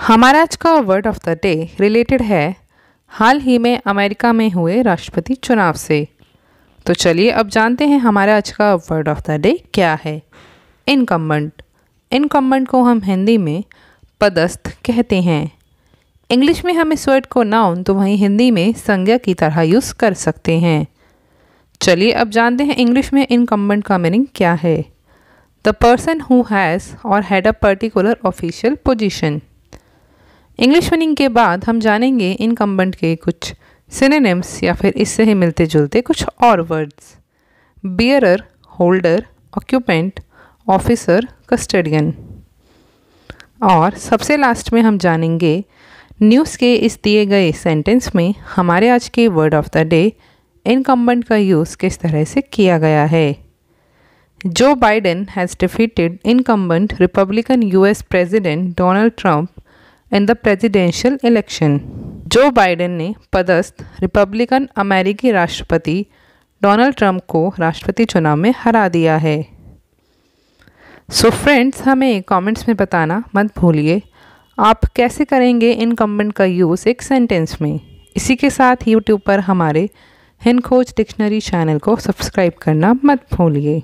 हमारा आज का word of the day related है हाल ही में अमेरिका में हुए राष्ट्रपति चुनाव से तो चलिए अब जानते हैं हमारा आज का वर्ड ऑफ द डे क्या है इनकम्बंट इनकम्बंट को हम हिंदी में पदस्थ कहते हैं इंग्लिश में हम इस वर्ड को नाउन तो वहीं हिंदी में संज्ञा की तरह यूज़ कर सकते हैं चलिए अब जानते हैं इंग्लिश में इनकम्बंट का मीनिंग क्या है the person who has or had a particular official position English meaning के बाद हम जानेंगे इनकम्बंट के कुछ सिनेनेम्स या फिर इससे ही मिलते जुलते कुछ और words bearer holder occupant officer custodian और सबसे लास्ट में हम जानेंगे न्यूज़ के इस दिए गए सेंटेंस में हमारे आज के word of the day incumbent का यूज़ किस तरह से किया गया है Joe Biden has defeated incumbent Republican US President Donald Trump in the presidential election Joe Biden ने पदस्थ रिपब्लिकन अमेरिकी राष्ट्रपति डोनाल्ड ट्रंप को राष्ट्रपति चुनाव में हरा दिया है सो so फ्रेंड्स हमें कमेंट्स में बताना मत भूलिए आप कैसे करेंगे इनकम्बेंट का यूज़ एक सेंटेंस में इसी के साथ यूट्यूब पर हमारे हिंदोज डिक्शनरी चैनल को सब्सक्राइब करना मत भूलिए